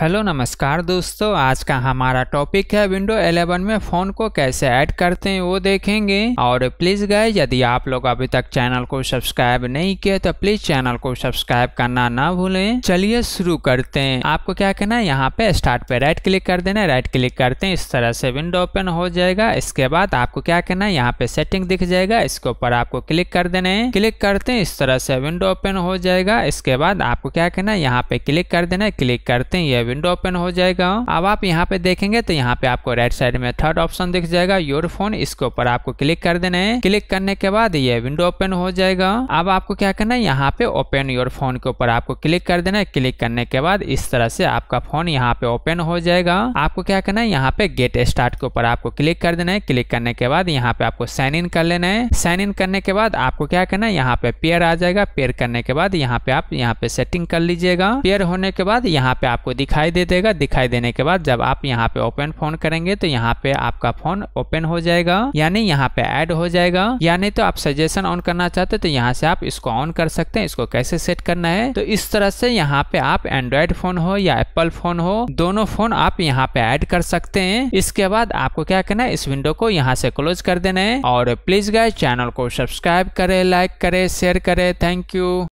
hello नमस्कार दोस्तों आज का हमारा टॉपिक है विंडो 11 में फ़ोन को कैसे ऐड करते हैं वो देखेंगे और प्लीज़ गए यदि आप लोग अभी तक चैनल को सब्सक्राइब नहीं किए तो प्लीज़ चैनल को सब्सक्राइब करना ना भूलें चलिए शुरू करते हैं आपको क्या करना है यहाँ पे स्टार्ट पे राइट क्लिक कर देना राइट क्लिक करते हैं इस तरह से विंडो ओपन हो जाएगा इसके बाद आपको क्या करना है यहाँ पे सेटिंग दिख जाएगा इसके ऊपर आपको क्लिक कर देना है क्लिक करते हैं इस तरह से विंडो ओपन हो जाएगा इसके बाद आपको क्या करना है यहाँ पे क्लिक कर देना है क्लिक करते हैं ये विंडो ओपन हो जाएगा अब आप यहाँ पे देखेंगे तो यहाँ पे आपको राइट साइड में थर्ड ऑप्शन दिख जाएगा योर फोन इसके ऊपर आपको क्लिक कर देना है क्लिक करने के बाद ये विंडो ओपन हो जाएगा अब आपको क्या करना है यहाँ पे ओपन योर फोन के ऊपर आपको क्लिक कर देना है क्लिक करने के बाद इस तरह से आपका फोन यहाँ पे ओपन हो जाएगा आपको क्या करना है यहाँ पे गेट स्टार्ट के ऊपर आपको क्लिक कर देना है क्लिक करने के बाद यहाँ पे आपको साइन इन कर लेना है साइन इन करने के बाद आपको क्या करना है यहाँ पे पेयर आ जाएगा पेयर करने के बाद यहाँ पे आप यहाँ पे सेटिंग कर लीजिएगा पेयर होने के बाद यहाँ पे आपको दिखा दिखाई दे देगा दिखाई देने के बाद जब आप यहाँ पे ओपन फोन करेंगे तो यहाँ पे आपका फोन ओपन हो जाएगा यानी यहाँ पे ऐड हो जाएगा यानी तो आप सजेशन ऑन करना चाहते तो यहाँ से आप इसको ऑन कर सकते हैं इसको कैसे सेट करना है तो इस तरह से यहाँ पे आप एंड्रॉइड फोन हो या एप्पल फोन हो दोनों फोन आप यहाँ पे ऐड कर सकते हैं इसके बाद आपको क्या करना है इस विंडो को यहाँ से क्लोज कर देना है और प्लीज गाय चैनल को सब्सक्राइब करे लाइक करे शेयर करे थैंक यू